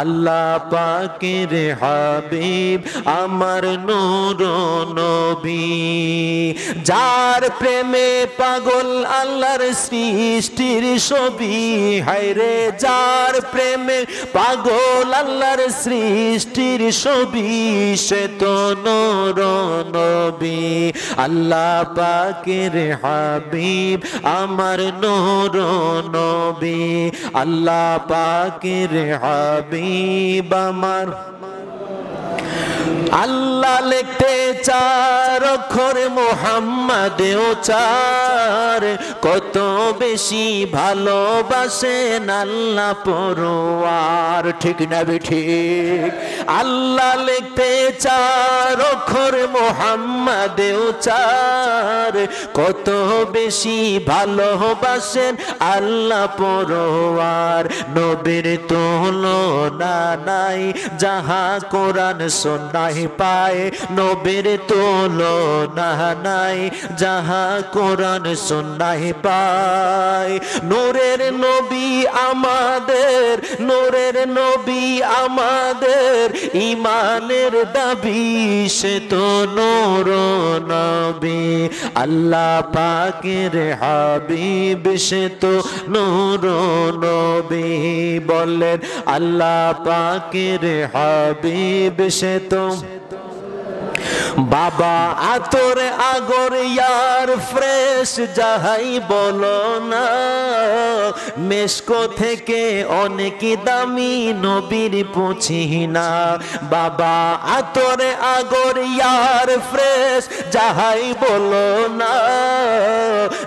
আল্লাহ পাকের হাবিব আমার নূর নবী যার প্রেমে পাগল আল্লাহর সৃষ্টির ছবি হায়রে যার প্রেমে পাগল আল্লাহর সৃষ্টির ছবি সে তো নূর নবী আল্লাহ পাকের হাবিব আমার নূর নবী আল্লাহ পাকের হাবিব হাবিব আমার আল্লাহ লিখতে চার অক্ষরে মোহাম্মদেও চার কত বেশি ভালোবাসেন আল্লাহ পরোয়ার ঠিক না ঠিক আল্লাহ লিখতে চার অক্ষরে মোহাম্মদেও চার কত বেশি ভালোবাসেন আল্লাহ পরোয়ার নবীর তোলো না নাই যাহা কোরআন সোনা নাহি পায় নবীর তুলনা নাই যাহা কোরআন সুন্নাই পায় নূরের নবী আমাদের নূরের নবী আমাদের ইমানের দাবি সে তো নূর নবী আল্লাহ পাকের হাবিব সে তো নূর নবী বলেন আল্লাহ পাকের হাবিব সে তো said. বাবা আতর আগর ইয়ার ফ্রেশ যাহাই বলো না মেশকো থেকে অনেক দামি নবীর পুছি না বাবা আতর আগর ইয়ার ফ্রেশ যাহাই বলো না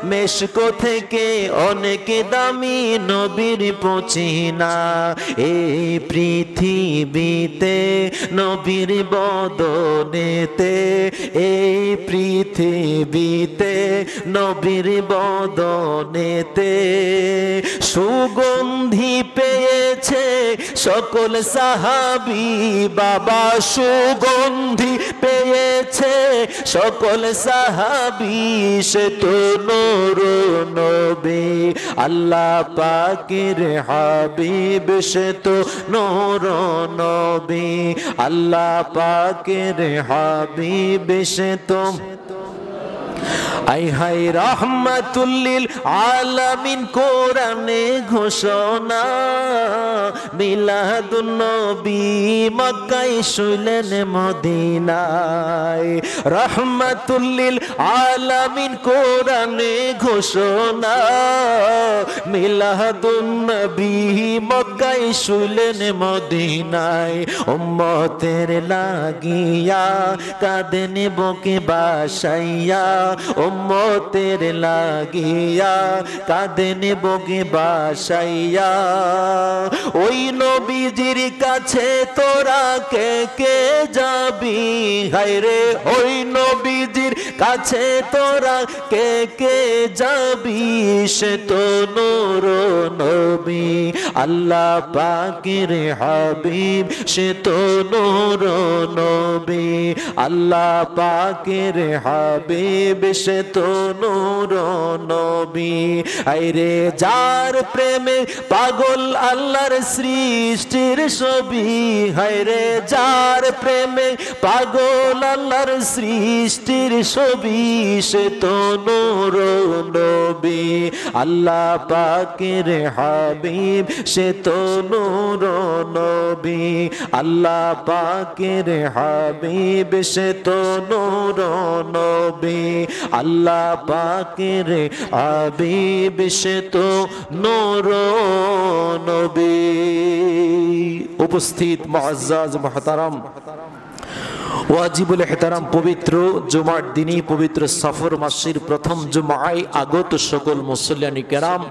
মেসকো থেকে অনেক দামি নবীর পুছি না এই পৃথিবীতে নবীর বদনেতে এই পৃথিবীতে নবীর বদনেতে সুগন্ধি পেয়েছে সকল সাহাবি বাবা সুগন্ধি পেয়েছে সকল সাহাবি সে তো নর নবী আল্লাহ পাকের হাবিব সে তো নর নবী আল্লাহ পাকের হাবি পরিবেশে তো আই হাই রহমাতুল্লিল আলামিন কোরআনে ঘোষণা মিলাদুন নবী মক্কাই শুলেন মদিনায় রহমাতুল্লিল আলামিন কোরআনে ঘোষণা মিলাদুন নবী মক্কাই শুলেন মদিনায় উম্মতের লাগিয়া কাঁদেন বকে বাসাইয়া উম্মতের লাগিয়া কাঁদেন বগে বাসাইয়া ওই নবীজির কাছে তোরা কে কে যাবি হাইরে ওই নবীজির কাছে তোরা কে কে যাবি সে তো নূর নবী আল্লাহ পাকির হাবিব সে তো নূর নবী আল্লাহ পাকির হাবিব বেশে তো নূর নবী আইরে যার প্রেমে পাগল আল্লাহর সৃষ্টির ছবি হাইরে যার প্রেমে পাগল আল্লাহর সৃষ্টির ছবি সে তো নূর নবী আল্লাহ পাকের হাবিব সে তো নূর নবী আল্লাহ পাকের হাবিব সে তো নূর নবী আল্লাহ পাকের আবি সে তো নোর উপস্থিত মহাজাজ মহাতারাম ওয়াজিবুল হেতারাম পবিত্র জুমার দিনই পবিত্র সফর মাসির প্রথম জুমায় আগত সকল মুসল্লানি কেরাম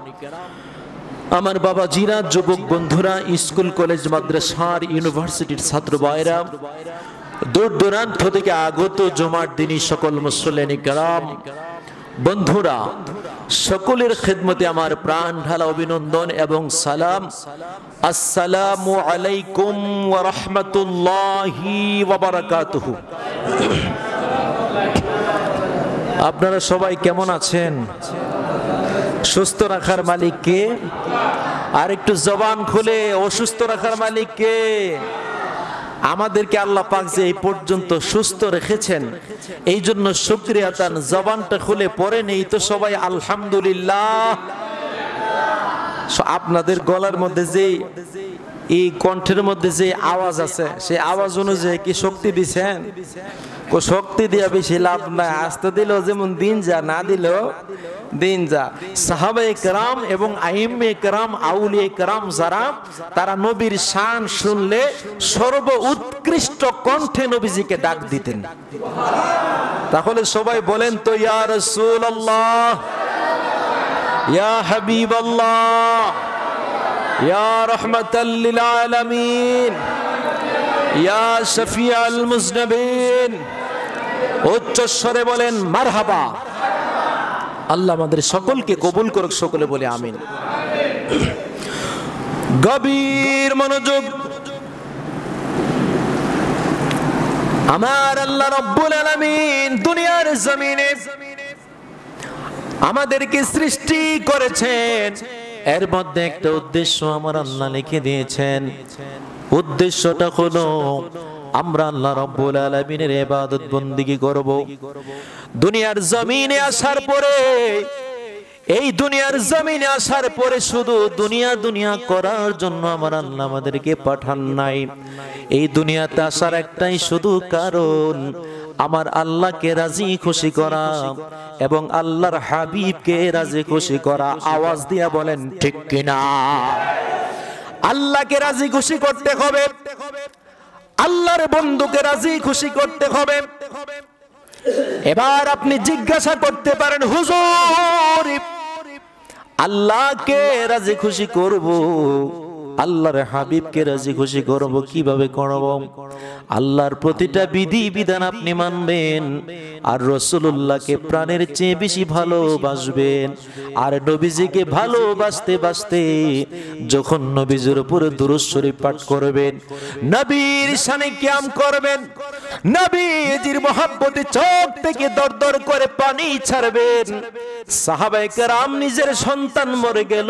আমার বাবা জিরা যুবক বন্ধুরা স্কুল কলেজ মাদ্রাসার ইউনিভার্সিটির ছাত্র বাইরা দূর দূরান্ত থেকে আগত জমার দিনী সকল মুসলেন গ্রাম বন্ধুরা সকলের খেদমতে আমার প্রাণ ঢালা অভিনন্দন এবং সালাম আসসালাম আলাইকুম ওয়া আপনারা সবাই কেমন আছেন সুস্থ রাখার মালিককে আর একটু জবান খুলে অসুস্থ রাখার মালিককে কে আমাদেরকে আল্লাহ পাক যে এই পর্যন্ত সুস্থ রেখেছেন এই জন্য সুক্রিয়া তান জবানটা খুলে পরে নেই তো সবাই আলহামদুলিল্লাহ আপনাদের গলার মধ্যে যে এই কণ্ঠের মধ্যে যে আওয়াজ আছে সেই আওয়াজ অনুযায়ী কি শক্তি দিছেন ও শক্তি দিয়ে বেশি লাভ নাই আসতে দিল যেমন দিন যা না দিল দিন যা সাহাবা একরাম এবং আহিম একরাম আউলি একরাম যারা তারা নবীর শান শুনলে সর্ব উৎকৃষ্ট কণ্ঠে নবীজিকে ডাক দিতেন তাহলে সবাই বলেন তো ইয়া রাসূলুল্লাহ ইয়া হাবিবাল্লাহ يا رحمة للعالمين يا شفيع المذنبين উচ্চস্বরে বলেন মারহাবা আল্লাহ আমাদের সকলকে কবুল করুক সকলে বলে আমিন গভীর মনোযোগ আমার আল্লাহ রব্বুল আলামিন দুনিয়ার জমিনে আমাদেরকে সৃষ্টি করেছেন এর মধ্যে একটা উদ্দেশ্য আমার আল্লাহ লিখে দিয়েছেন উদ্দেশ্যটা হলো আমরা আল্লাহ রব্বুল আলমিনের এবাদত বন্দিগি করব দুনিয়ার জমিনে আসার পরে এই দুনিয়ার জমিনে আসার পরে শুধু দুনিয়া দুনিয়া করার জন্য আমার আল্লাহ আমাদেরকে পাঠান নাই এই দুনিয়াতে আসার একটাই শুধু কারণ আমার আল্লাহকে রাজি খুশি করা এবং আল্লাহর হাবিবকে রাজি খুশি করা আওয়াজ দিয়া বলেন ঠিক কিনা আল্লাহকে রাজি খুশি করতে হবে আল্লাহর বন্ধুকে রাজি খুশি করতে হবে এবার আপনি জিজ্ঞাসা করতে পারেন হুজুর আল্লাহকে রাজি খুশি করব আল্লাহর হাবিবকে রাজি খুশি করবো কিভাবে করব আল্লাহর প্রতিটা বিধি বিধান আপনি মানবেন আর রসুল্লাহকে প্রাণের চেয়ে বেশি ভালোবাসবেন আর নবীজিকে ভালোবাসতে বাসতে যখন নবীজির উপরে দুরুশ্বরী পাঠ করবেন নবীর সানে ক্যাম করবেন নবীজির মহাব্বতে চোখ থেকে দর দর করে পানি ছাড়বেন সাহাবাইকার নিজের সন্তান মরে গেল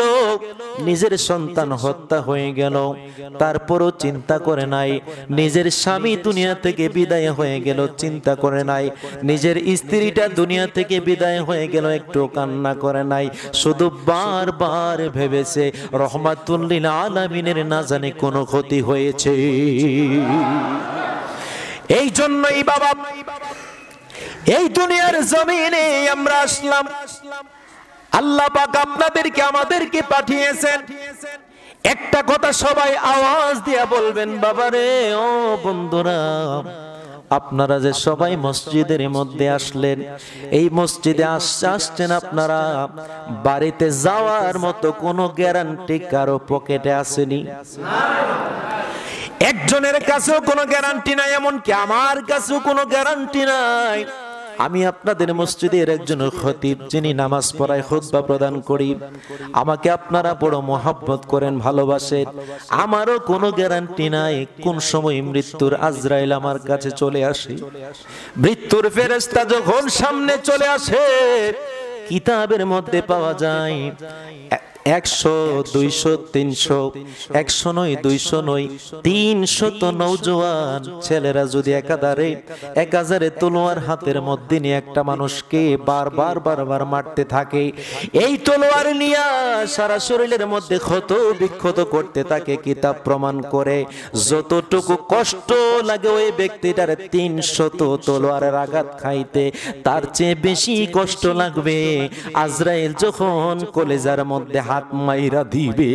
নিজের সন্তান হত্যা হয়ে হয়ে গেল তারপরও চিন্তা করে নাই নিজের স্বামী দুনিয়া থেকে বিদায় হয়ে গেল চিন্তা করে নাই নিজের স্ত্রীটা দুনিয়া থেকে বিদায় হয়ে গেল একটু কান্না করে নাই শুধু বার বার ভেবেছে রহমাতুল্লিন আলামিনের না জানে কোনো ক্ষতি হয়েছে এই জন্যই বাবা এই দুনিয়ার জমিনে আমরা আসলাম আল্লাহ পাক আপনাদেরকে আমাদেরকে পাঠিয়েছেন একটা কথা সবাই আওয়াজ দিয়া বলবেন বাবারে ও বন্ধুরা আপনারা যে সবাই মসজিদের মধ্যে আসলেন এই মসজিদে আসতে আসছেন আপনারা বাড়িতে যাওয়ার মতো কোনো গ্যারান্টি কারো পকেটে আসেনি একজনের কাছেও কোনো গ্যারান্টি নাই এমনকি আমার কাছেও কোনো গ্যারান্টি নাই আমি আপনাদের মসজিদের একজন খতিব যিনি নামাজ পড়ায় খুতবা প্রদান করি আমাকে আপনারা বড় মোহাব্বত করেন ভালোবাসেন আমারও কোনো গ্যারান্টি নাই কোন সময় মৃত্যুর আজরাইল আমার কাছে চলে আসে মৃত্যুর ফেরেস্তা যখন সামনে চলে আসে কিতাবের মধ্যে পাওয়া যায় একশো দুইশো তিনশো একশো নয় দুইশো নয় তিনশত নৌজওয়ান ছেলেরা যদি একাধারে এক হাজারে তলোয়ার হাতের মধ্যে নিয়ে একটা মানুষকে বারবার বারবার মারতে থাকে এই তলোয়ার নিয়ে সারা শরীরের মধ্যে ক্ষত বিক্ষত করতে থাকে কিতাব প্রমাণ করে যতটুকু কষ্ট লাগে ওই ব্যক্তিটার তিনশত তলোয়ারের আঘাত খাইতে তার চেয়ে বেশি কষ্ট লাগবে আজরাইল যখন কলেজার মধ্যে হাত লাত মাইরা দিবে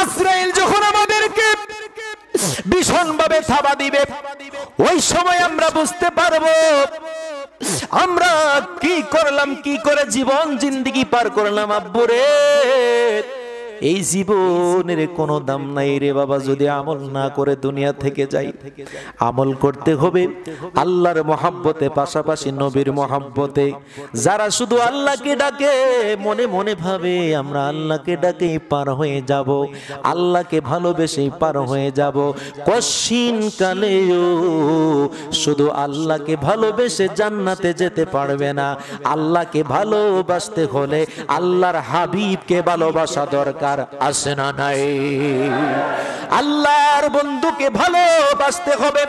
আজরাইল যখন আমাদেরকে ভীষণ ভাবে থাবা দিবে ওই সময় আমরা বুঝতে পারবো আমরা কি করলাম কি করে জীবন জিন্দগি পার করলাম আব্বুরে এই জীবনের কোনো দাম নাই রে বাবা যদি আমল না করে দুনিয়া থেকে যাই আমল করতে হবে আল্লাহর মহাব্বতে পাশাপাশি নবীর মহাব্বতে যারা শুধু আল্লাহকে ডাকে মনে মনে ভাবে আমরা আল্লাহকে ডাকেই পার হয়ে যাব আল্লাহকে ভালোবেসেই পার হয়ে যাব কশিন কালেও শুধু আল্লাহকে ভালোবেসে জান্নাতে যেতে পারবে না আল্লাহকে ভালোবাসতে হলে আল্লাহর হাবিবকে ভালোবাসা দরকার দরকার আছে না নাই আল্লাহর বন্ধুকে ভালোবাসতে হবে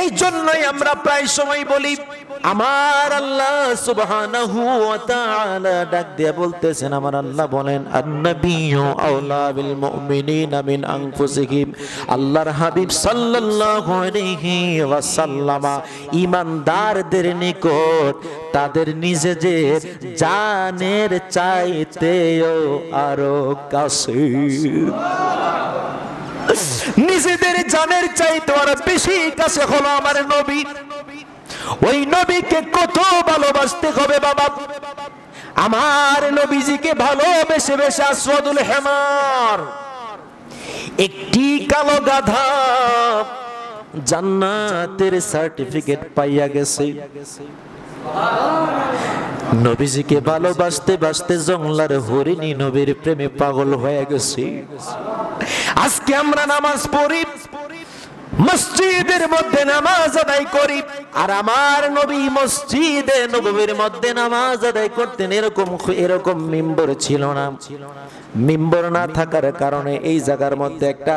এই জন্যই আমরা প্রায় সময় বলি আমার আল্লাহ সুবহানাহু ওয়া তাআলা ডাক দিয়ে বলতেছেন আমার আল্লাহ বলেন আন-নাবিয়্যু আওলা বিল মুমিনিনা মিন আনফুসিহিম আল্লাহর হাবিব সাল্লাল্লাহু আলাইহি সাল্লাম ঈমানদারদের নিকট তাদের নিজেদের জানের চাইতেও আরো কাছে সুবহানাল্লাহ নিজেদের জানের চাইতে আর বেশি কাছে হলো আমার নবী ওই নবীকে কত ভালোবাসতে হবে বাবা আমার নবীজিকে ভালোবেসে বেশি আসরদুল হেমার একটি কালো গাধা জান্নাতের সার্টিফিকেট পাইয়া গেছে নবীজিকে ভালোবাসতে বাসতে জংলার হরিণী নবীর প্রেমে পাগল হয়ে গেছি আজকে আমরা নামাজ পড়ি মসজিদের মধ্যে নামাজ আদায় করি আর আমার নবী মসজিদে নবীর মধ্যে নামাজ আদায় করতেন এরকম এরকম মিম্বর ছিল না মিম্বর না থাকার কারণে এই জায়গার মধ্যে একটা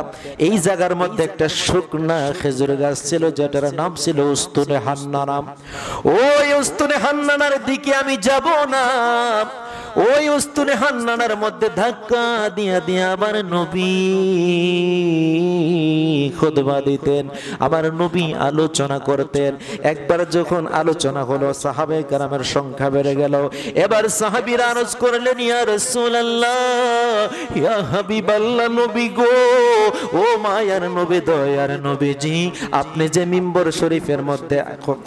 এই জায়গার মধ্যে একটা শুকনা খেজুর গাছ ছিল যেটার নাম ছিল উস্তুনে হান্নানাম ওই উস্তুনে হান্নানার দিকে আমি যাব না ওই অস্তুরে হান্নানার মধ্যে ধাক্কা দিয়া দিয়া আবার নবী খোদবা দিতেন আবার নবী আলোচনা করতেন একবার যখন আলোচনা হলো সাহাবে গ্রামের সংখ্যা বেড়ে গেল এবার সাহাবির আরজ করলেন ইয়ার রাসূলুল্লাহ ইয়া হাবিবাল্লাহ নবী গো ও মায়ার নবী দয়ার নবীজি আপনি যে মিম্বর শরীফের মধ্যে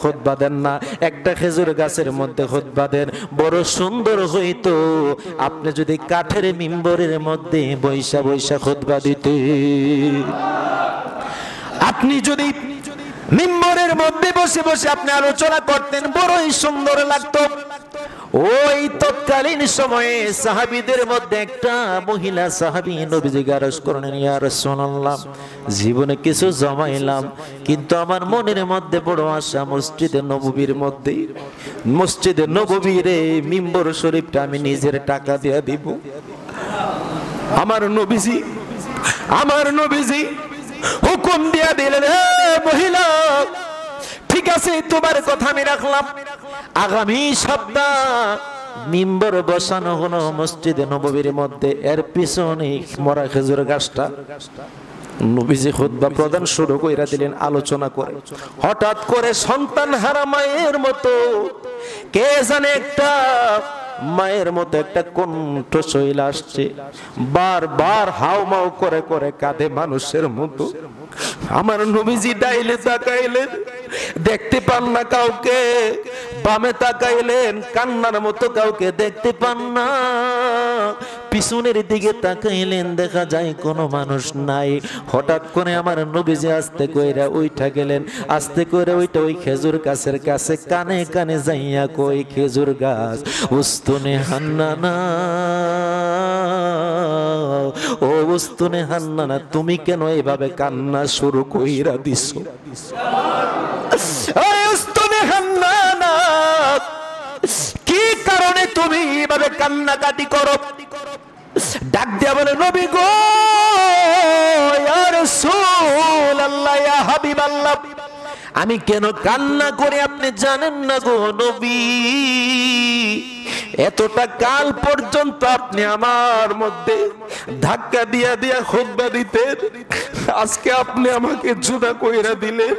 খোদবা দেন না একটা খেজুর গাছের মধ্যে খোদবা দেন বড় সুন্দর হইতো আপনি যদি কাঠের মিম্বরের মধ্যে বৈশা বৈশা খোদবা দিতে আপনি যদি মিম্বরের মধ্যে বসে বসে আপনি আলোচনা করতেন বড়ই সুন্দর লাগতো ওই তৎকালীন সময়ে সাহাবিদের মধ্যে একটা মহিলা সাহাবি নবীজি আরজ করলেন ইয়া রাসূলুল্লাহ জীবনে কিছু জমাইলাম কিন্তু আমার মনের মধ্যে বড় আশা মসজিদে নববীর মধ্যে মসজিদে নববীর মিম্বর শরীফটা আমি নিজের টাকা দিয়ে দিব আমার নবীজি আমার নবীজি হুকুম দিয়া দিলেন মহিলা ঠিক আছে তোমার কথা আমি রাখলাম আগামী সপ্তাহ মিম্বর বসানো হলো মসজিদে নববীর মধ্যে এর পিছনে মরা খেজুর গাছটা নবীজি খুতবা প্রদান শুরু কইরা দিলেন আলোচনা করে হঠাৎ করে সন্তান হারা মায়ের মতো কে জানে একটা মায়ের মতো একটা কণ্ঠ শৈল আসছে বারবার হাও মাও করে করে কাঁধে মানুষের মতো আমার নবীজি ডাইলে তাকাইলেন দেখতে পান না কাউকে বামে তাকাইলেন কান্নার মতো কাউকে দেখতে পান না পিছনের দিকে তাকাইলেন দেখা যায় কোনো মানুষ নাই হঠাৎ করে আমার নবীজি আস্তে কইরা ওইটা গেলেন আস্তে করে ওইটা ওই খেজুর গাছের কাছে কানে কানে যাইয়া কই খেজুর গাছ উস্তুনে হান্নানা ও উস্তুনে হান্নানা তুমি কেন এভাবে কান্না শুরু কইরা দিছো কি কারণে তুমি এইভাবে কান্নাকাটি করো ডাক দিয়া বলে নবী গো আর সোল আল্লাহ হাবিব আল্লাহ আমি কেন কান্না করে আপনি জানেন না গো নবী এতটা কাল পর্যন্ত আপনি আমার মধ্যে ধাক্কা দিয়া দিয়া খোদ্া দিতেন আজকে আপনি আমাকে জুদা কইরা দিলেন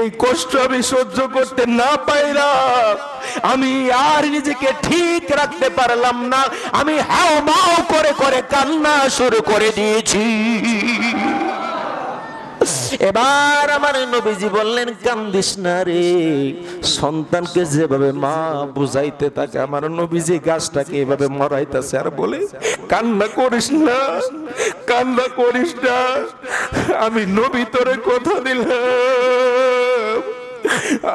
এই কষ্ট আমি সহ্য করতে না পাইরা আমি আর নিজেকে ঠিক রাখতে পারলাম না আমি হাও মাও করে করে কান্না শুরু করে দিয়েছি এবার আমার নবীজি বললেন কান্দিস না রে সন্তানকে যেভাবে মা বুঝাইতে থাকে আমার নবীজি গাছটাকে এভাবে মরাইতেছে আর বলে কান্না করিস না কান্না করিস না আমি নবী তোরে কথা দিলাম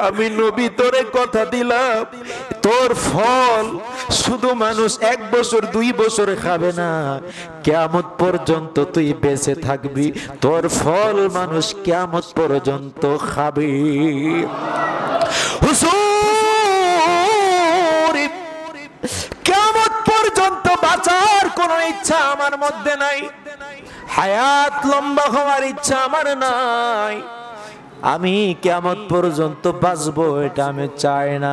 আমি নবী তোরে কথা দিলাম তোর ফল শুধু মানুষ এক বছর দুই বছরে খাবে না কেমত পর্যন্ত তুই বেঁচে থাকবি তোর ফল মানুষ কেমত পর্যন্ত খাবে কেমত পর্যন্ত বাঁচার কোন ইচ্ছা আমার মধ্যে নাই হায়াত লম্বা হওয়ার ইচ্ছা আমার নাই আমি কেমন পর্যন্ত বাঁচবো এটা আমি চাই না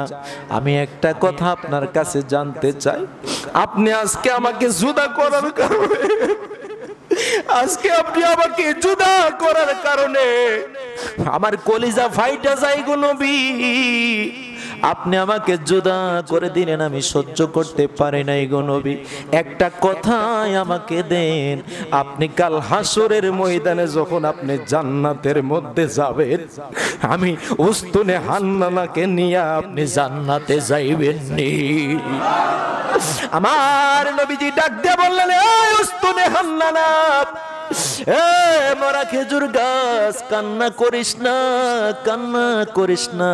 আমি একটা কথা আপনার কাছে জানতে চাই আপনি আজকে আমাকে জুদা করার কারণে আজকে আপনি আমাকে জুদা করার কারণে আমার কলিজা ফাইটা যাই গো নবী আপনি আমাকে জুদা করে দিলেন আমি সহ্য করতে পারি নাই গো নবী একটা কথাই আমাকে দেন আপনি কাল হাসরের ময়দানে যখন আপনি জান্নাতের মধ্যে যাবেন আমি উস্তুনে হান্নানাকে নিয়ে আপনি জান্নাতে যাইবেন নি আমার নবীজি ডাক দিয়ে বললেন উস্তুনে হান্নানা মরা খেজুর গাছ কান্না করিস না কান্না করিস না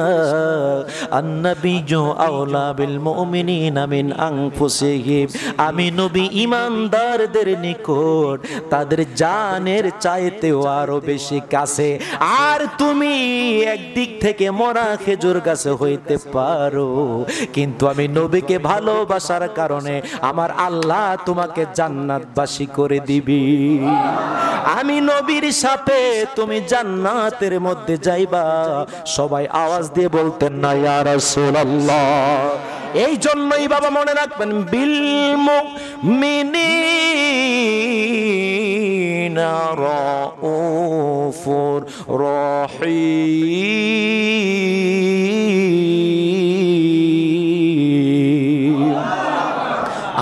আন্না বীজ আওলা বিল মুমিনিন আমিন আংফুসিহিম আমি নবী ইমানদারদের নিকট তাদের জানের চাইতেও আরো বেশি কাছে আর তুমি একদিক থেকে মরা খেজুর গাছে হইতে পারো কিন্তু আমি নবীকে ভালোবাসার কারণে আমার আল্লাহ তোমাকে জান্নাতবাসী করে দিবি আমি নবীর সাথে তুমি জান্নাতের মধ্যে যাইবা সবাই আওয়াজ দিয়ে বলতেন না ইয়া রাসূলুল্লাহ এই জন্যই বাবা মনে রাখবেন বিল মুমিনিনা রাউফুর রহিম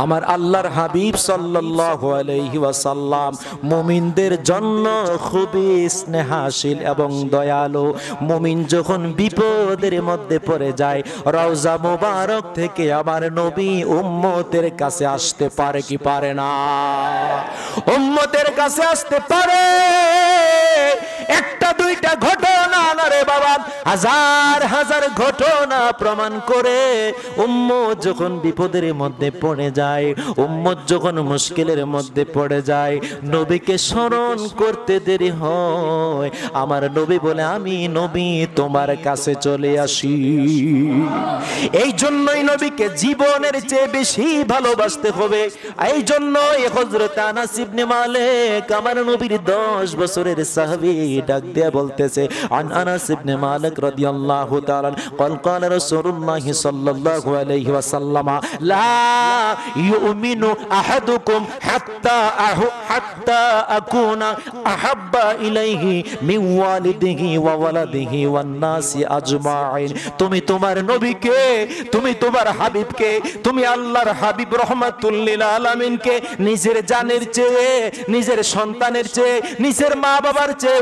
আমার আল্লাহর হাবিব সাল্লাসাল্লাম আলাইহি ওয়াসাল্লাম মুমিনদের জন্য খুবই স্নেহাশীল এবং দয়ালু মুমিন যখন বিপদের মধ্যে পড়ে যায় রওজা মোবারক থেকে আমার নবী উম্মতের কাছে আসতে পারে কি পারে না উম্মতের কাছে আসতে পারে একটা দুইটা ঘটনা না রে বাবা হাজার হাজার ঘটনা প্রমাণ করে উম্মত যখন বিপদের মধ্যে পড়ে যায় উম্মত যখন মুশকিলের মধ্যে পড়ে যায় নবীকে স্মরণ করতে দেরি হয় আমার নবী বলে আমি নবী তোমার কাছে চলে আসি এই জন্যই নবীকে জীবনের চেয়ে বেশি ভালোবাসতে হবে এই জন্যই হজরত আনাস ইবনে মালিক আমার নবীর দশ বছরের সাহাবী ডাক দিয়ে বলতেছে আন ইবনে মালিক রাদিয়াল্লাহু তাআলা قال قال তুমি তোমার নবীকে তুমি তোমার হাবিবকে তুমি আল্লাহর হাবিব রহমাতুল্লিল লিল আলামিনকে নিজের জানের চেয়ে নিজের সন্তানের চেয়ে নিজের মা বাবার চেয়ে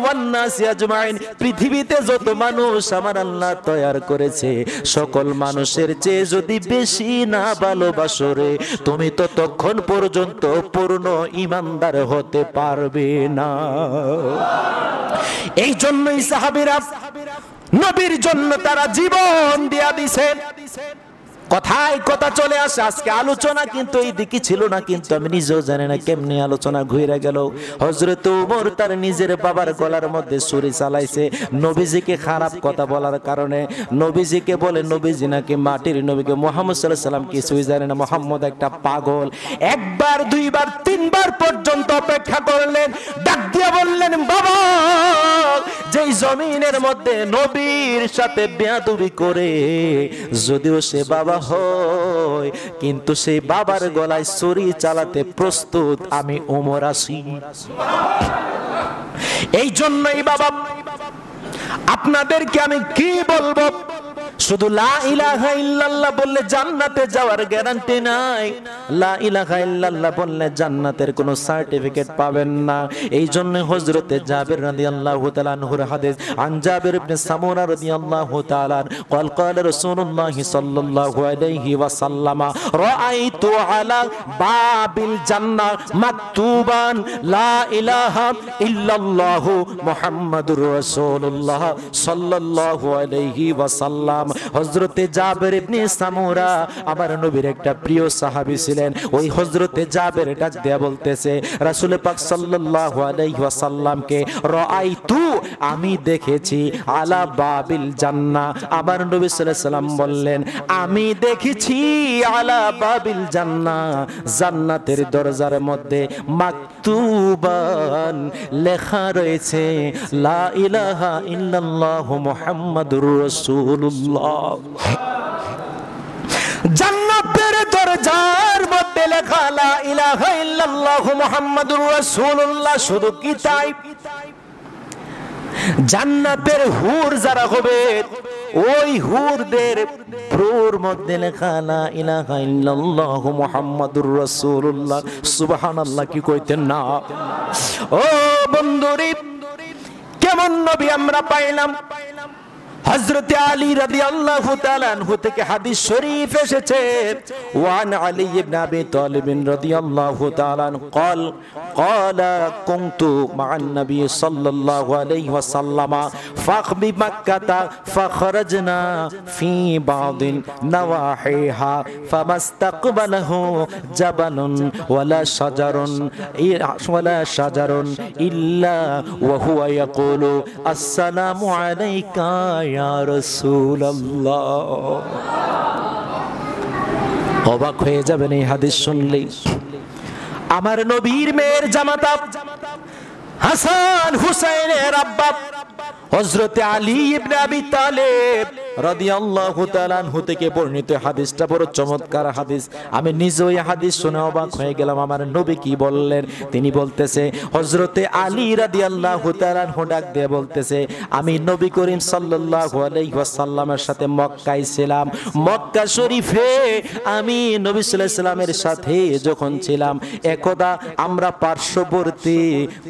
পৃথিবীতে যত মানুষ আমার আল্লাহ তৈরি করেছে সকল মানুষের চেয়ে যদি বেশি না ভালোবাসো রে তুমি তো তখন পর্যন্ত পূর্ণ ইমানদার হতে পারবে না এই জন্যই সাহাবিরা নবীর জন্য তারা জীবন দিয়া দিছেন কথাই কথা চলে আসে আজকে আলোচনা কিন্তু এই দিকে ছিল না কিন্তু আমি নিজেও জানি না কেমনি আলোচনা ঘুরে গেল হজরত উমর তার নিজের বাবার গলার মধ্যে সুরি চালাইছে নবীজিকে খারাপ কথা বলার কারণে নবীজিকে বলে নবীজি নাকি মাটির নবীকে মোহাম্মদ সাল্লাহ সাল্লাম কিছুই জানে না মোহাম্মদ একটা পাগল একবার দুইবার তিনবার পর্যন্ত অপেক্ষা করলেন ডাক দিয়ে বললেন বাবা যেই জমিনের মধ্যে নবীর সাথে বেয়াদুবি করে যদিও সে বাবা বলা হয় কিন্তু সেই বাবার গলায় ছুরি চালাতে প্রস্তুত আমি উমর আসি এই জন্যই বাবা আপনাদেরকে আমি কি বলবো শুধু লা বললে জান্নাতে যাওয়ার গ্যারান্টি নাই লা ইলাহা ইল্লাল্লাহ বললে জান্নাতের কোনো সার্টিফিকেট পাবেন না এই জন্য হজরতে জাবির রাদিয়াল্লাহু তাআলা আনহুর হাদিস আন ইবনে সামুরা রাদিয়াল্লাহু তাআলা قال قال رسول الله صلى الله عليه وسلم সালাম হজরতে জাবের ইবনে সামুরা আমার নবীর একটা প্রিয় সাহাবি ছিলেন ওই হজরতে জাবের ডাক দেয়া বলতেছে রাসুল পাক সাল্লাল্লাহু আলাইহি ওয়াসাল্লামকে রাআইতু আমি দেখেছি আলা বাবিল জান্নাহ আমার নবী সাল্লাল্লাহু সাল্লাম বললেন আমি দেখেছি আলা বাবিল জান্নাহ জান্নাতের দরজার মধ্যে মাকতুবান লেখা রয়েছে লা ইলাহা ইল্লাল্লাহু মুহাম্মাদুর রাসূলুল্লাহ আল্লাহ জান্নাতের দরজার মধ্যে লেখা লা ইলাহা ইল্লাল্লাহ মুহাম্মাদুর রাসূলুল্লাহ শুধু কি তাই জান্নাতের হুর যারা হবে ওই হুরদের মধ্যে লেখা লা ইলাহা ইল্লাল্লাহ মুহাম্মাদুর রাসূলুল্লাহ সুবহানাল্লাহ কি কইতেন না ও কেমন নবী আমরা পাইলাম হযরত আলী রাদিয়াল্লাহু তাআলা আনহু থেকে হাদিস শরীফ এসেছে ওয়ান আলী ইবনে আবি তালিব রাদিয়াল্লাহু তাআলা قال قال كنت مع النبي صلى الله عليه وسلم فخ بمكة فخرجنا في بعض نواحيها فما استقبله جبل ولا شجر ولا شجر إلا وهو يقول السلام عليك অবাক হয়ে যাবেন এই হাদিস শুনলে আমার নবীর মেয়ের জামাতা হাসান হুসাইনের আব্বা হজরতে আলী আবি তালেব থেকে বর্ণিত হাদিসটা বড় চমৎকার হাদিস আমি নিজেই হাদিস শুনে হয়ে গেলাম আমার নবী কি বললেন তিনি বলতেছে হজরতে আলী রাদিয়াল্লাহু তাআলা আনহু ডাক দিয়ে বলতেছে আমি নবী করিম সাল্লাল্লাহু সাথে মক্কাই ছিলাম মক্কা শরীফে আমি নবী সাল্লামের সাথে যখন ছিলাম একদা আমরা পার্শ্ববর্তী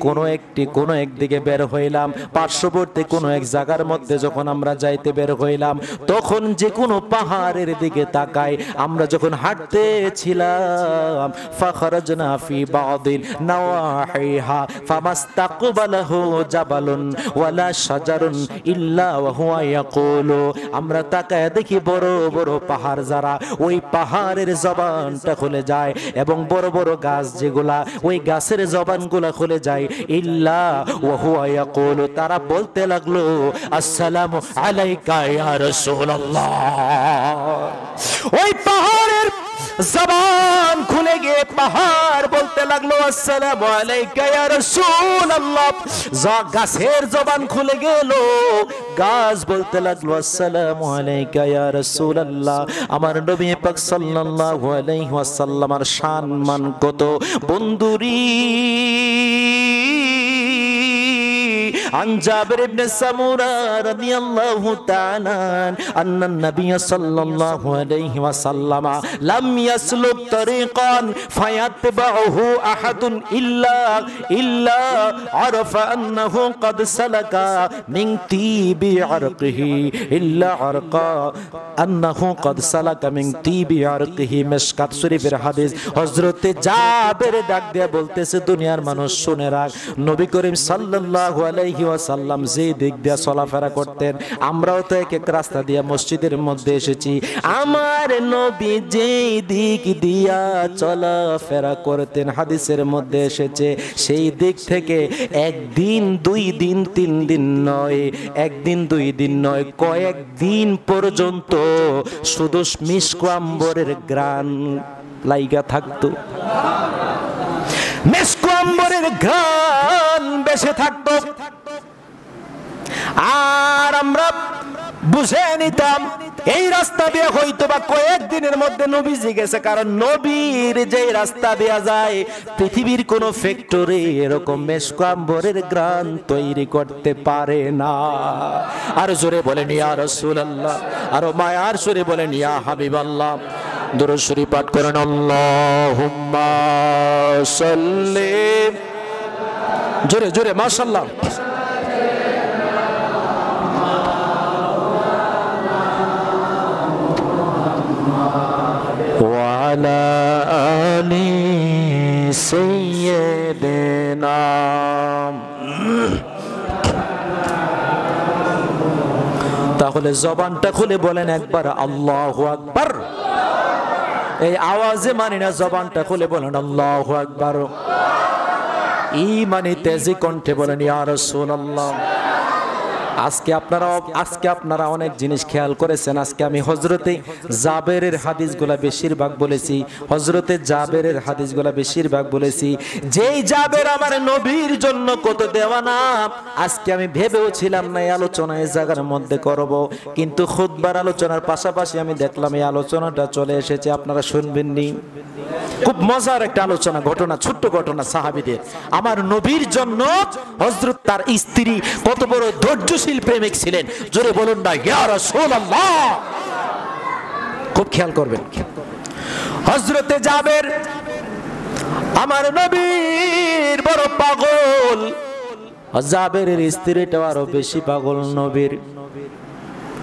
কোনো একটি কোনো একদিকে বের হইলাম পার্শ্ববর্তী কোনো এক জায়গার মধ্যে যখন আমরা যাইতে বের হইলাম তখন যে কোনো পাহাড়ের দিকে তাকাই আমরা যখন হাঁটতে ছিলাম ফাখরাজনা ফি বাদিন নাওয়াহিহা ফামাস্তাকবালাহু জাবালুন ওয়ালা শাজারুন ইল্লা ওয়া হুয়া ইয়াকুলু আমরা তাকায় দেখি বড় বড় পাহাড় যারা ওই পাহাড়ের জবানটা খুলে যায় এবং বড় বড় গাছ যেগুলা ওই গাছের জবানগুলা খুলে যায় ইল্লা ওয়া হুয়া ইয়াকুলু তারা বলতে লাগলো আসসালামু আলাইকা ইয়া ওই পাহাড়ের জবান খুলে গিয়ে পাহাড় বলতে লাগলো গাছের জবান খুলে গেল গাছ বলতে লাগলো আসসালাম আল্লাহ আমার নবী পাক সাল্লাল্লাহু আলাইহি ওয়াসাল্লামের মান কত বন্ধুরী عن جابر بن سمورة رضي الله تعالى أن النبي صلى الله عليه وسلم لم يسلك طريقا فيتبعه أحد إلا إلا عرف أنه قد سلك من طيب عرقه إلا عرقا أنه قد سلك من طيب عرقه مشكات শরীফের হাদিস হজরতে জাবের ডাক দিয়ে বলতেছে দুনিয়ার মানুষ শুনে রাখ নবী করিম সাল্লাল্লাহু আলাইহি ওয়াসাল্লাম যে দিক দিয়ে চলাফেরা করতেন আমরাও তো এক এক রাস্তা দিয়া মসজিদের মধ্যে এসেছি আমার নবী যে দিক দিয়া চলাফেরা করতেন হাদিসের মধ্যে এসেছে সেই দিক থেকে একদিন দুই দিন তিন দিন নয় একদিন দুই দিন নয় কয়েক দিন পর্যন্ত শুধু মিসকুয়াম্বরের গ্রান লাইগা থাকতো মেষ্কম্বরের ঘ্রাণ বেসে থাকতো আর আমরা বুঝে নিতাম এই রাস্তা দিয়ে হয়তো বা কয়েকদিনের মধ্যে নবীজি গেছে কারণ নবীর যে রাস্তা দেয়া যায় পৃথিবীর কোন ফ্যাক্টরি এরকম মেশকাম্বরের গ্রাম তৈরি করতে পারে না আর জোরে বলেন ইয়া রাসূলুল্লাহ আর মায়ার সুরে বলেন ইয়া হাবিবাল্লাহ দুরুশরী পাঠ করেন আল্লাহুম্মা সাল্লি জোরে জোরে মাশাআল্লাহ وعلى آل তাহলে জবানটা খুলে বলেন একবার আল্লাহ আকবর এই আওয়াজে মানি না জবানটা খুলে বলেন আল্লাহ আকবর ই মানি তেজি কণ্ঠে বলেন ইয়া রাসূলুল্লাহ আজকে আপনারা আজকে আপনারা অনেক জিনিস খেয়াল করেছেন আজকে আমি হজরতে জাবেরের হাদিসগুলা বেশিরভাগ বলেছি হজরতে জাবেরের হাদিসগুলা বেশিরভাগ বলেছি যেই জাবের আমার নবীর জন্য কত দেওয়া না আজকে আমি ভেবেও ছিলাম না এই আলোচনা এই জায়গার মধ্যে করব কিন্তু খুদবার আলোচনার পাশাপাশি আমি দেখলাম এই আলোচনাটা চলে এসেছে আপনারা শুনবেননি খুব মজার একটা আলোচনা ঘটনা ছোট্ট ঘটনা সাহাবিদের আমার নবীর জন্য হজরত তার স্ত্রী কত বড় ধৈর্য রসুল প্রেমিক ছিলেন জোরে বলুন না ইয়া রসুল আল্লাহ খুব খেয়াল করবেন হযরতে জাবের আমার নবীর বড় পাগল জাবের স্ত্রীটাও আরো বেশি পাগল নবীর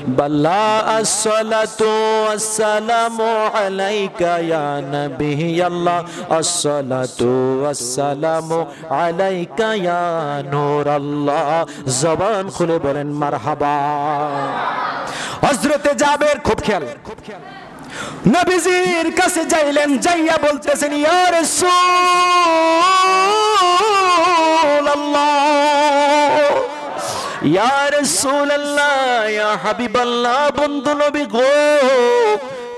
আল্লাহ জবান খুলে বলেন হাবা হযরতে জাবের খুব খেয়াল খুব খেয়াল নবীজির কাছে যাইলেন যাইয়া বলতেছেন ইয়ার রাসূলুল্লাহ यार सोल्ला अल्लाह या हबीब अल्लाह बंदुल गो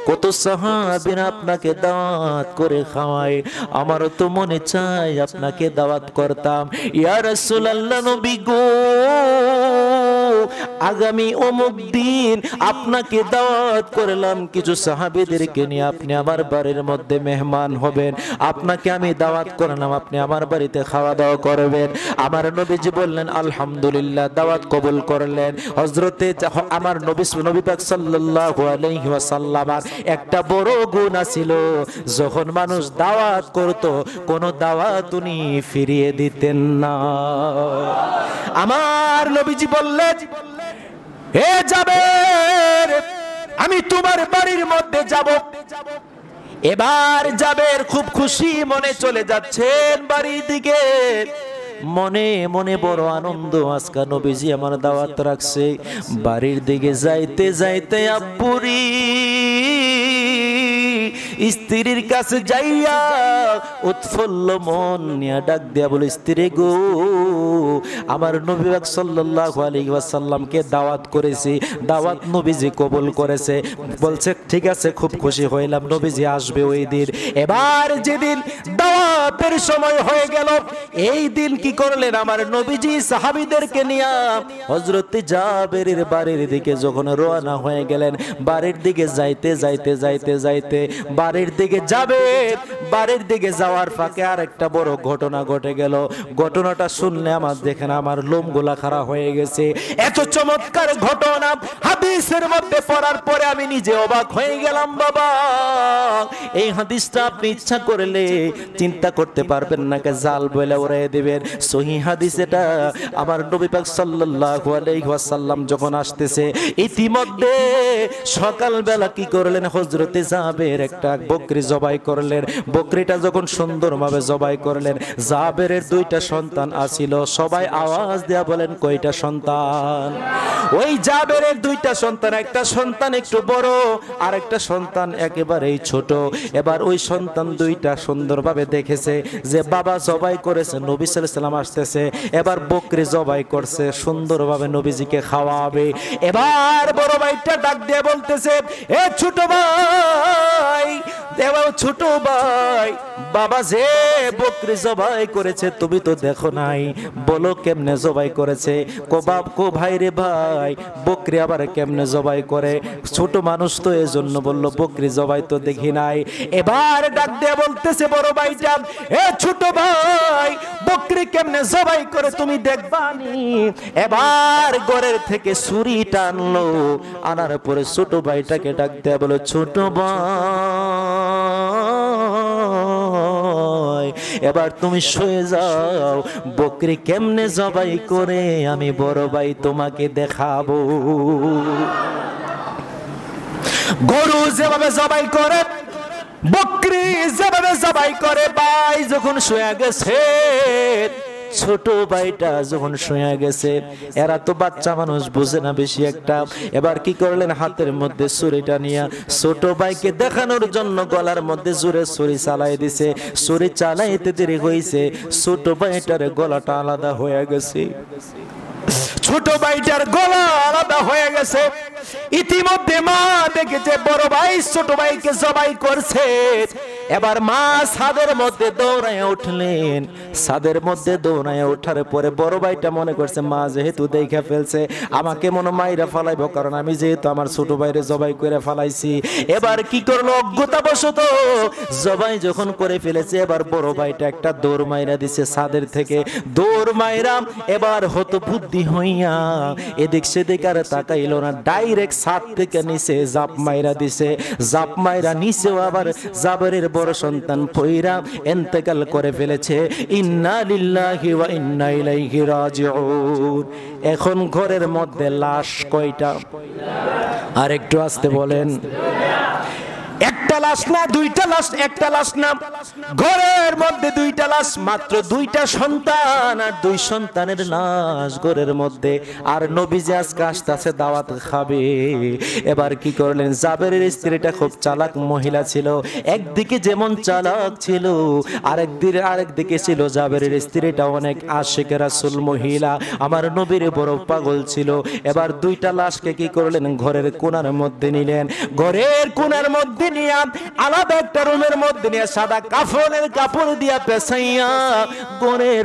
কত সাহাবিন আপনাকে দাওয়াত করে খাওয়ায় আমারও তো মনে চাই আপনাকে দাওয়াত করতাম ইয়া রাসূলুল্লাহ নবী গো আগামী অমুক দিন আপনাকে দাওয়াত করলাম কিছু সাহাবিদেরকে নিয়ে আপনি আমার বাড়ির মধ্যে মেহমান হবেন আপনাকে আমি দাওয়াত করলাম আপনি আমার বাড়িতে খাওয়া দাওয়া করবেন আমার নবীজি বললেন আলহামদুলিল্লাহ দাওয়াত কবুল করলেন হজরতে আমার নবী নবী পাক সাল্লাল্লাহু আলাইহি ওয়াসাল্লাম একটা বড় গুণ আছিল যখন মানুষ দাওয়াত করত কোন দাওয়াত উনি ফিরিয়ে দিতেন না আমার নবীজি বললে হে যাবে আমি তোমার বাড়ির মধ্যে যাব এবার যাবের খুব খুশি মনে চলে যাচ্ছেন বাড়ির দিকে মনে মনে বড় আনন্দ আজকা নবীজি আমার দাওয়াত রাখছে বাড়ির দিকে যাইতে যাইতে আপুরী স্ত্রীর কাছে যাইয়া উৎফুল্ল মন নিয়ে ডাক দেয়া বলে স্ত্রী গো আমার নবীবাক সাল্লাহ আলিবাসাল্লামকে দাওয়াত করেছি দাওয়াত নবীজি কবুল করেছে বলছে ঠিক আছে খুব খুশি হইলাম নবীজি আসবে ওই দিন এবার যেদিন দাওয়াতের সময় হয়ে গেল এই দিন কি করলেন আমার নবীজি সাহাবিদেরকে নিয়ে হজরত জাবেরের বাড়ির দিকে যখন রোয়ানা হয়ে গেলেন বাড়ির দিকে যাইতে যাইতে যাইতে যাইতে বাড়ির দিকে যাবে বাড়ির দিকে যাওয়ার ফাঁকে আর একটা বড় ঘটনা ঘটে গেল ঘটনাটা শুনলে আমার দেখেন আমার লোম গোলা খারাপ হয়ে গেছে এত চমৎকার ঘটনা হাদিসের মধ্যে পড়ার পরে আমি নিজে অবাক হয়ে গেলাম বাবা এই হাদিসটা আপনি ইচ্ছা করলে চিন্তা করতে পারবেন না জাল বলে ওরাই দেবেন সহি হাদিস এটা আমার নবী পাক সাল্লাল্লাহু আলাইহি ওয়াসাল্লাম যখন আসতেছে ইতিমধ্যে সকালবেলা কি করলেন হজরতে যাবের একটা বকরি জবাই করলেন বকরিটা যখন সুন্দর ভাবে জবাই করলেন জাবেরের দুইটা সন্তান আসিল সবাই আওয়াজ দেয়া বলেন কয়টা সন্তান ওই জাবেরের দুইটা সন্তান একটা সন্তান একটু বড় আর একটা সন্তান একেবারেই ছোট এবার ওই সন্তান দুইটা সুন্দরভাবে দেখেছে যে বাবা জবাই করেছে নবী সাল্লাম আসতেছে এবার বকরি জবাই করছে সুন্দরভাবে নবীজিকে খাওয়াবে এবার বড় ভাইটা ডাক দিয়ে বলতেছে এ ছোট ভাই দেওয়াও ছোট ভাই বাবা যে বকরি জবাই করেছে তুমি তো দেখো নাই বলো কেমনে জবাই করেছে কো বাপ কো ভাই রে ভাই বকরি আবার কেমনে জবাই করে ছোট মানুষ তো এজন্য বলল বকরি জবাই তো দেখি নাই এবার ডাক দিয়ে বলতেছে বড় ভাই ভাইটা এ ছোট ভাই বকরি কেমনে জবাই করে তুমি দেখবানি এবার ঘরের থেকে ছুরি টানলো আনার পরে ছোট ভাইটাকে ডাক দেয়া বলো ছোট ভাই হয় এবার তুমি শুয়ে যাও বকরি কেমনে জবাই করে আমি বড় ভাই তোমাকে দেখাবো গরু যেভাবে জবাই করে বকরি যেভাবে জবাই করে ভাই যখন শুয়ে গেছে ছোট ভাইটা যখন শুয়ে গেছে এরা তো বাচ্চা মানুষ বুঝে না বেশি একটা এবার কি করলেন হাতের মধ্যে ছুরিটা নিয়ে ছোট ভাইকে দেখানোর জন্য গলার মধ্যে জোরে ছুরি চালাই দিছে ছুরি চালাইতে দেরি হয়েছে ছোট ভাইটার গলাটা আলাদা হয়ে গেছে ছোট ভাইটার গলা আলাদা হয়ে গেছে ইতিমধ্যে মা দেখেছে বড় ভাই ছোট ভাইকে জবাই করছে এবার মা সাদের মধ্যে দৌড়ায় উঠলেন সাদের মধ্যে দৌড়ায় ওঠার পরে বড় ভাইটা মনে করছে মা যেহেতু দেখে ফেলছে আমাকে মনে মাইরা ফালাইব কারণ আমি যেহেতু আমার ছোট ভাইরে জবাই করে ফালাইছি এবার কি করলো অজ্ঞতা বসত জবাই যখন করে ফেলেছে এবার বড় ভাইটা একটা দৌড় মাইরা দিছে সাদের থেকে দৌড় মাইরা এবার হত বুদ্ধি হইয়া এদিক সেদিক আর দিকে তাকাইলো না ডাইরেক্ট সাত থেকে নিচে জাপ মাইরা দিছে জাপ মাইরা নিচেও আবার জাবরের বড় সন্তান পইরা এন্তেকাল করে ফেলেছে ইন্না লিল্লাহি ওয়া ইন্না ইলাইহি রাজিউন এখন ঘরের মধ্যে লাশ কয়টা আর একটু আসতে বলেন একটা লাশ না দুইটা লাশ একটা লাশ না ঘরের মধ্যে দুইটা লাশ মাত্র দুইটা সন্তান আর দুই সন্তানের লাশ ঘরের মধ্যে আর নবী যে আজকে আস্তে আস্তে দাওয়াত খাবে এবার কি করলেন জাবেরের স্ত্রীটা খুব চালাক মহিলা ছিল একদিকে যেমন চালাক ছিল আরেক দিকে আরেক দিকে ছিল জাবেরের স্ত্রীটা অনেক আশিক রাসুল মহিলা আমার নবীর বড় পাগল ছিল এবার দুইটা লাশকে কি করলেন ঘরের কোনার মধ্যে নিলেন ঘরের কোনার মধ্যে নিয়ে আলাদা একটা রুমের মধ্যে নিয়ে সাদা কাফনের কাপড় দিয়া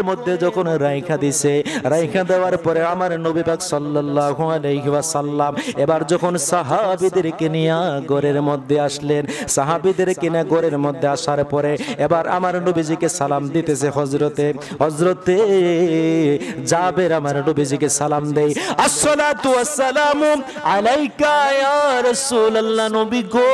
মধ্যে যখন রাইখা দিছে রাইখা দেওয়ার পরে আমার নবী পাক সাল্লাল্লাহু আলাইহি ওয়াসাল্লাম এবার যখন সাহাবীদেরকে গরের মধ্যে আসলেন সাহাবীদেরকে নিয়ে গরের মধ্যে আসার পরে এবার আমার নবীজিকে সালাম দিতেছে হজরতে হজরতে জাবের আমার নবীজিকে সালাম দেই আসসালাতু ওয়াসসালামু আলাইকা ইয়া রাসূলুল্লাহ নবী গো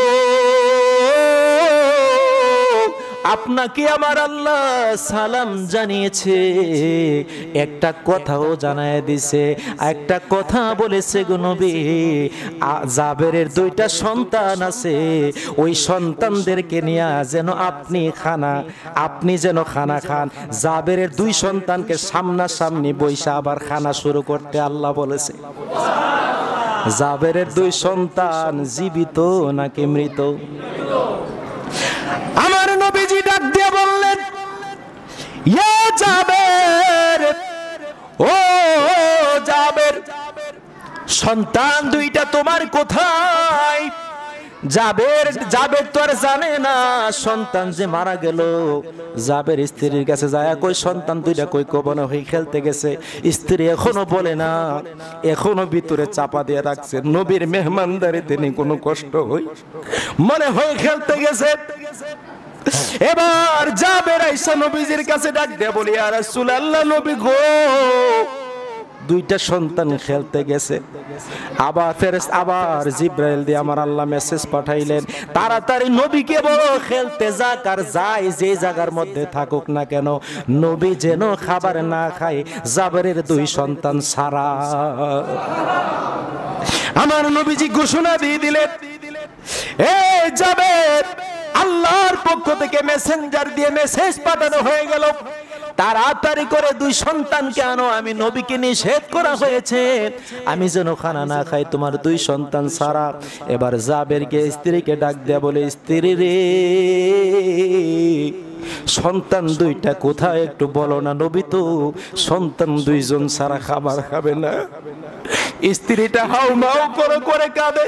আপনাকে আমার আল্লাহ সালাম জানিয়েছে একটা কথাও জানায় দিছে একটা কথা বলেছে গো নবী জাবেরের দুইটা সন্তান আছে ওই সন্তানদেরকে নিয়ে যেন আপনি খানা আপনি যেন খানা খান জাবেরের দুই সন্তানকে সামনাসামনি বৈশা আবার খানা শুরু করতে আল্লাহ বলেছে জাবেরের দুই সন্তান জীবিত নাকি মৃত ও সন্তান দুইটা তোমার কোথায় জাবের জাবের তো আর জানে না সন্তান যে মারা গেল জাবের স্ত্রীর কাছে যায় কই সন্তান দুইটা কই কবন হয়ে খেলতে গেছে স্ত্রী এখনো বলে না এখনো ভিতরে চাপা দিয়ে রাখছে নবীর মেহমানদারিতে তিনি কোনো কষ্ট হই মনে হয় খেলতে গেছে এবার যা আইসা নবীজির কাছে ডাক দে বলি আর রাসূলুল্লাহ নবী গো দুইটা সন্তান খেলতে গেছে আবার ফেরেস আবার জিব্রাইল দিয়ে আমার আল্লাহ মেসেজ পাঠাইলেন তাড়াতাড়ি নবীকে বলো খেলতে যাক আর যাই যে জায়গার মধ্যে থাকুক না কেন নবী যেন খাবার না খাই জাবরের দুই সন্তান সারা আমার নবীজি ঘোষণা দিয়ে দিলেন এ জাবের আল্লাহর পক্ষ থেকে মেসেঞ্জার দিয়ে মেসেজ পাঠানো হয়ে গেল তাড়াতাড়ি করে দুই সন্তান কেন আমি নবীকে নিষেধ করা হয়েছে আমি যেন খানা না খাই তোমার দুই সন্তান সারা এবার জাবেরকে স্ত্রীকে ডাক দেয়া বলে স্ত্রী রে সন্তান দুইটা কোথায় একটু বলো না নবী তো সন্তান দুইজন সারা খাবার খাবে না স্ত্রীটা হাউ মাউ করে করে কাঁদে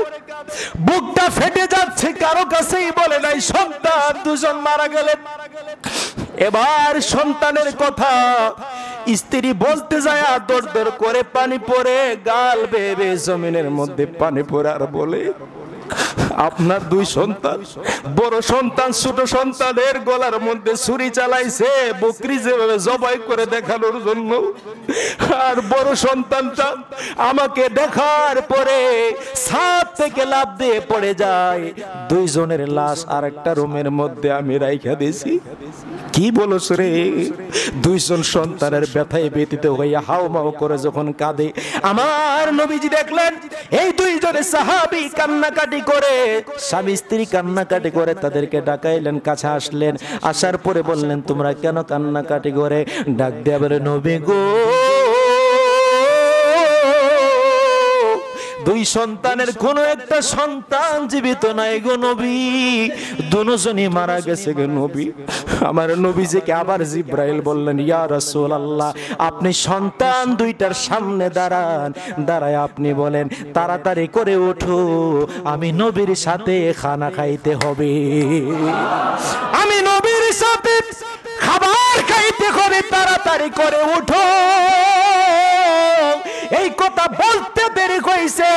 বুকটা ফেটে যাচ্ছে কারো কাছেই বলে নাই সন্তান দুজন মারা গেলেন এবার সন্তানের কথা স্ত্রী বলতে যায় দর দর করে পানি পরে গাল বেবে জমিনের মধ্যে পানি পরে আর বলে আপনার দুই সন্তান বড় সন্তান ছোট সন্তানের গলার মধ্যে ছুরি চালাইছে বকরি যেভাবে জবাই করে দেখানোর জন্য আর বড় সন্তানটা আমাকে দেখার পরে সাপ থেকে লাভ দিয়ে পড়ে যায় দুইজনের লাশ আর একটা রুমের মধ্যে আমি রাইখা দিছি কি বলছ রে দুইজন সন্তানের ব্যথায় ব্যতীত হইয়া হাও মাও করে যখন কাঁদে আমার নবীজি দেখলেন এই দুইজনে সাহাবি কান্নাকাটি করে স্বামী স্ত্রী কান্নাকাটি করে তাদেরকে ডাকাইলেন কাছে আসলেন আসার পরে বললেন তোমরা কেন কান্নাকাটি করে ডাক দেবে নবী গো দুই সন্তানের কোন একটা সন্তান জীবিত নাই গো নবী দুজনই মারা গেছে গো নবী আমার নবীজিকে আবার জিব্রাইল বললেন ইয়া রাসূল আল্লাহ আপনি সন্তান দুইটার সামনে দাঁড়ান দাঁড়ায় আপনি বলেন তাড়াতাড়ি করে ওঠো আমি নবীর সাথে খানা খাইতে হবে আমি নবীর সাথে খাবার খাইতে হবে তাড়াতাড়ি করে ওঠো এই কথা বলতে দেরি হয়েছে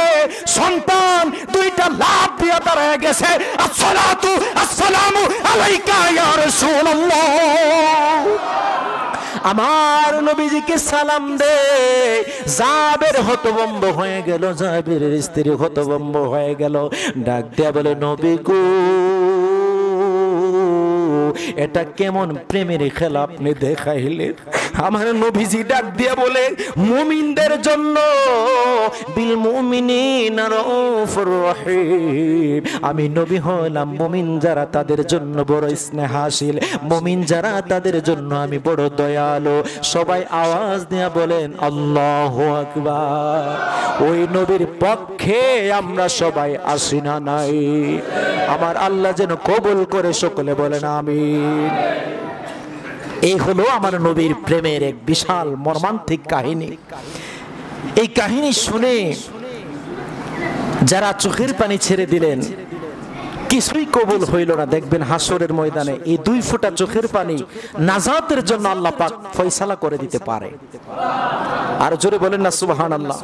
সন্তান দুইটা লাভ দিয়ে দাঁড়ায় গেছে আসসালাতু আসসালামু আলাইকা ইয়া রাসূলুল্লাহ আমার নবীজিকে সালাম দে জাবের হতবম্ব হয়ে গেল জাবের স্ত্রী হতবম্ব হয়ে গেল ডাক দেয়া বলে নবী গো এটা কেমন প্রেমের খেলা আপনি দেখাইলেন আমার নবীজি ডাক দিয়ে বলে মুমিনদের জন্য বিল মুমিনিন রউফুর রহিম আমি নবী হলাম মুমিন যারা তাদের জন্য বড় স্নেহাশীল মুমিন যারা তাদের জন্য আমি বড় দয়ালু সবাই আওয়াজ দেয়া বলেন আল্লাহু আকবার ওই নবীর পক্ষে আমরা সবাই আসি না নাই আমার আল্লাহ যেন কবুল করে সকলে বলেন আমিন এই হলো আমার নবীর প্রেমের এক বিশাল মর্মান্তিক কাহিনী এই কাহিনী শুনে যারা চোখের পানি ছেড়ে দিলেন কিছুই কবুল হইল না দেখবেন হাসরের ময়দানে এই দুই ফোঁটা চোখের পানি নাজাতের জন্য আল্লাহ পাক ফয়সালা করে দিতে পারে আর জোরে বলেন না সুবাহান আল্লাহ